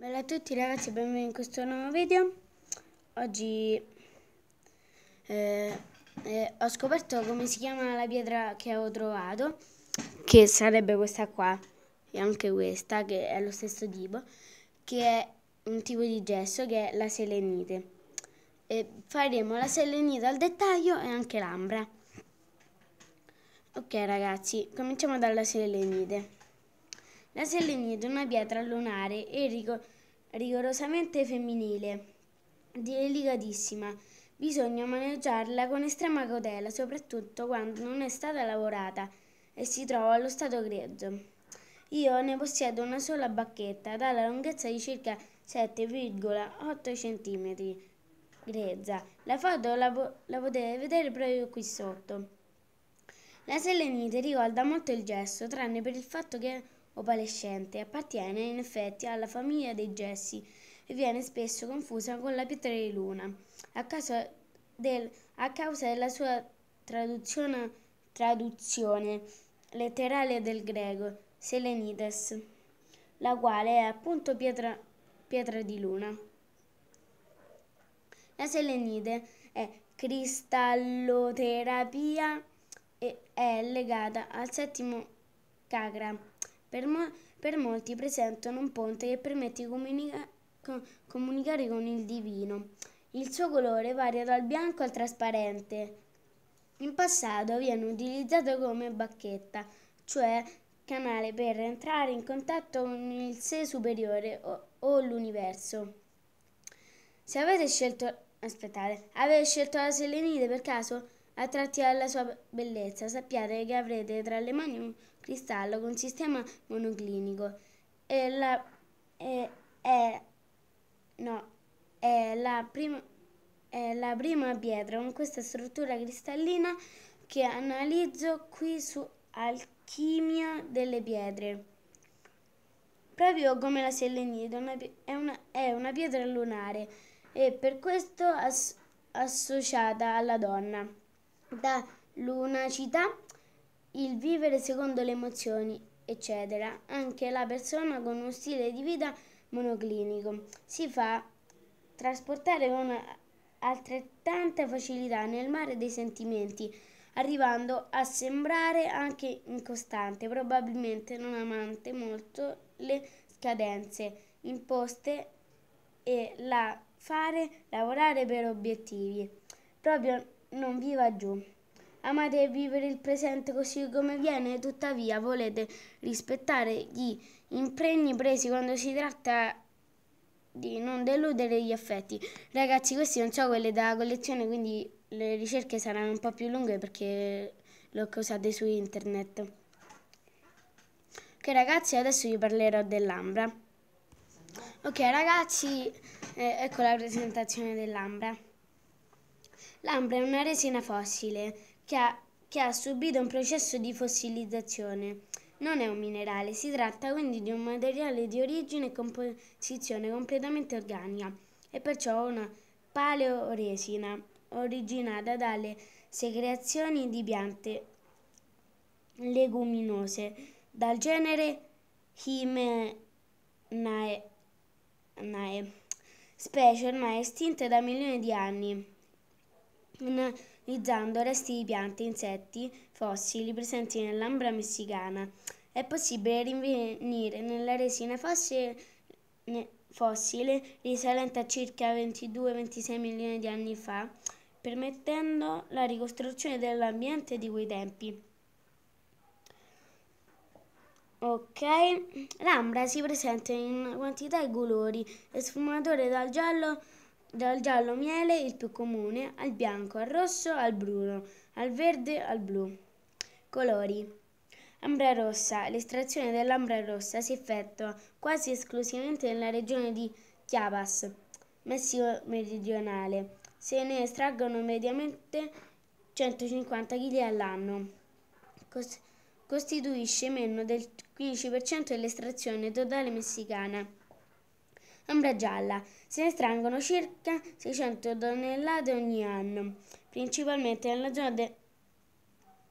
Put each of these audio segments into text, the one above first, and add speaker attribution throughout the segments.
Speaker 1: Bella a tutti ragazzi, benvenuti in questo nuovo video. Oggi eh, eh, ho scoperto come si chiama la pietra che ho trovato, che sarebbe questa qua, e anche questa, che è lo stesso tipo, che è un tipo di gesso, che è la selenite. E faremo la selenite al dettaglio e anche l'ambra. Ok ragazzi, cominciamo dalla selenite. La selenite è una pietra lunare e rigor rigorosamente femminile, delicatissima. Bisogna maneggiarla con estrema cautela, soprattutto quando non è stata lavorata e si trova allo stato grezzo. Io ne possiedo una sola bacchetta dalla lunghezza di circa 7,8 cm grezza. La foto la, po la potete vedere proprio qui sotto. La selenite ricorda molto il gesso, tranne per il fatto che opalescente. Appartiene in effetti alla famiglia dei gessi e viene spesso confusa con la pietra di luna a causa, del, a causa della sua traduzione, traduzione letterale del greco selenides, la quale è appunto pietra, pietra di luna. La selenide è cristalloterapia e è legata al settimo chakra per, mo- per molti presentano un ponte che permette di comunica- com- comunicare con il divino. Il suo colore varia dal bianco al trasparente. In passato viene utilizzato come bacchetta, cioè canale per entrare in contatto con il sé superiore o, o l'universo. Se avete scelto, aspettate, avete scelto la selenite per caso, attratti alla sua bellezza, sappiate che avrete tra le mani un cristallo con sistema monoclinico è la, è, è, no, è la, prima, è la prima pietra con questa struttura cristallina che analizzo qui su Alchimia delle pietre. Proprio come la selenite, è, una, è una pietra lunare e per questo ass associata alla donna. Da lunacità il vivere secondo le emozioni, eccetera. Anche la persona con uno stile di vita monoclinico si fa trasportare con altrettanta facilità nel mare dei sentimenti, arrivando a sembrare anche incostante, probabilmente non amante molto le scadenze imposte e la fare lavorare per obiettivi. Proprio non viva giù. Amate vivere il presente così come viene, tuttavia volete rispettare gli impregni presi quando si tratta di non deludere gli affetti. Ragazzi, questi non sono quelli della collezione, quindi le ricerche saranno un po' più lunghe perché le ho causate su internet. Ok ragazzi, adesso vi parlerò dell'Ambra. Ok ragazzi, eh, ecco la presentazione dell'Ambra. L'ambra è una resina fossile che ha, che ha subito un processo di fossilizzazione. Non è un minerale, si tratta quindi di un materiale di origine e composizione completamente organica e perciò una paleoresina originata dalle secrezioni di piante leguminose dal genere Himenae, specie ormai estinte da milioni di anni. Una utilizzando resti di piante e insetti fossili presenti nell'ambra messicana. È possibile rinvenire nella resina fossile, fossile risalente a circa 22-26 milioni di anni fa, permettendo la ricostruzione dell'ambiente di quei tempi. Ok, l'ambra si presenta in quantità e colori, sfumature dal giallo dal giallo miele, il più comune, al bianco, al rosso, al bruno, al verde, al blu. Colori. Ambra rossa. L'estrazione dell'ambra rossa si effettua quasi esclusivamente nella regione di Chiapas, Messico meridionale. Se ne estraggono mediamente 150 kg all'anno. costituisce meno del 15% dell'estrazione totale messicana. Ombra gialla. Se ne estrangono circa 600 tonnellate ogni anno, principalmente nella zona, de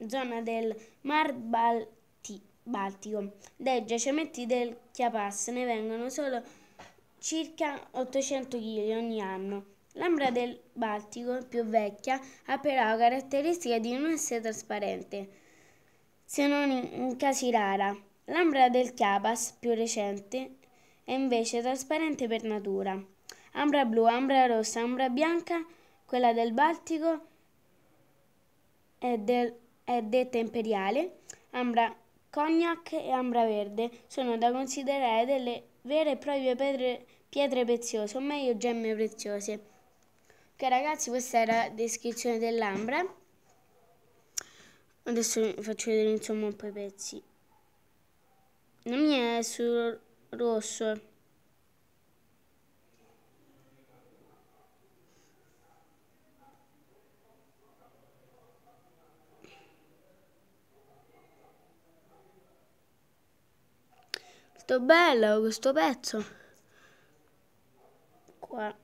Speaker 1: zona del Mar Balti Baltico. Dai giacimenti del Chiapas ne vengono solo circa 800 kg ogni anno. L'ambra del Baltico, più vecchia, ha però caratteristica di non essere trasparente, se non in, in casi rara. L'ambra del Chiapas, più recente, è invece trasparente per natura. Ambra blu, ambra rossa, ambra bianca, quella del Baltico è, del, è detta imperiale, ambra cognac e ambra verde sono da considerare delle vere e proprie pietre, pietre preziose, o meglio gemme preziose. Ok ragazzi, questa era la descrizione dell'ambra. Adesso vi faccio vedere insomma un po' i pezzi. Non mi è sul rosso molto bello questo pezzo qua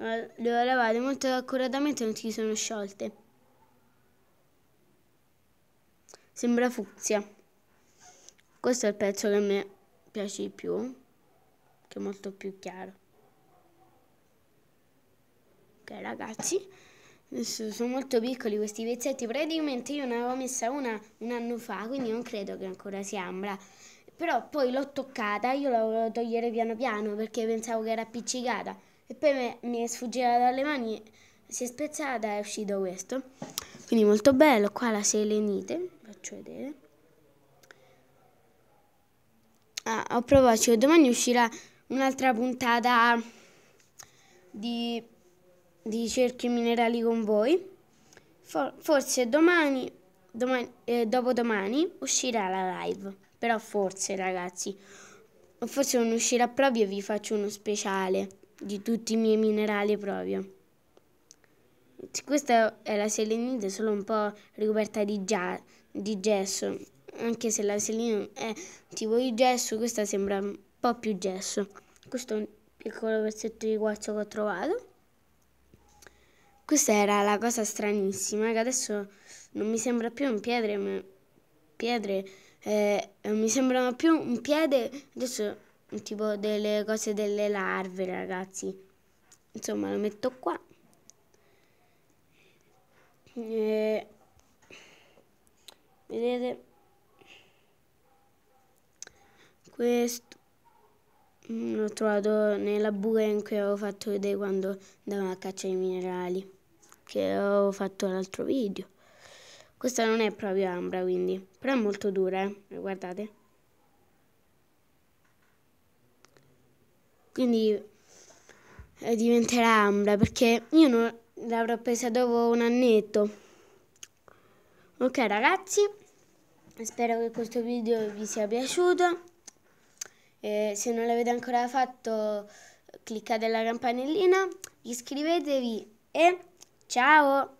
Speaker 1: le ho lavate molto accuratamente non si sono sciolte sembra fucsia questo è il pezzo che a me piace di più, che è molto più chiaro. Ok ragazzi, adesso sono molto piccoli questi pezzetti, praticamente io ne avevo messa una un anno fa, quindi non credo che ancora si ambra. Però poi l'ho toccata, io la volevo togliere piano piano perché pensavo che era appiccicata. E poi mi è sfuggita dalle mani, si è spezzata e è uscito questo. Quindi molto bello, qua la selenite, faccio vedere a, ah, a proposito, cioè, domani uscirà un'altra puntata di, di Cerchi Minerali con voi. For, forse domani, domani eh, dopodomani uscirà la live, però forse ragazzi, forse non uscirà proprio e vi faccio uno speciale di tutti i miei minerali proprio. Questa è la selenite solo un po' ricoperta di, di gesso anche se la selina è tipo di gesso, questa sembra un po' più gesso. Questo è un piccolo pezzetto di quarzo che ho trovato. Questa era la cosa stranissima che adesso non mi sembra più un piede, ma piedre, eh, mi sembrano più un piede, adesso tipo delle cose delle larve ragazzi. Insomma lo metto qua. E... Eh, vedete? Questo mm, l'ho trovato nella buca in cui avevo fatto vedere quando andavo a caccia ai minerali, che avevo fatto l'altro video. Questa non è proprio ambra quindi, però è molto dura, eh? guardate. Quindi eh, diventerà ambra perché io non l'avrò presa dopo un annetto. Ok ragazzi, spero che questo video vi sia piaciuto. Eh, se non l'avete ancora fatto cliccate la campanellina, iscrivetevi e ciao!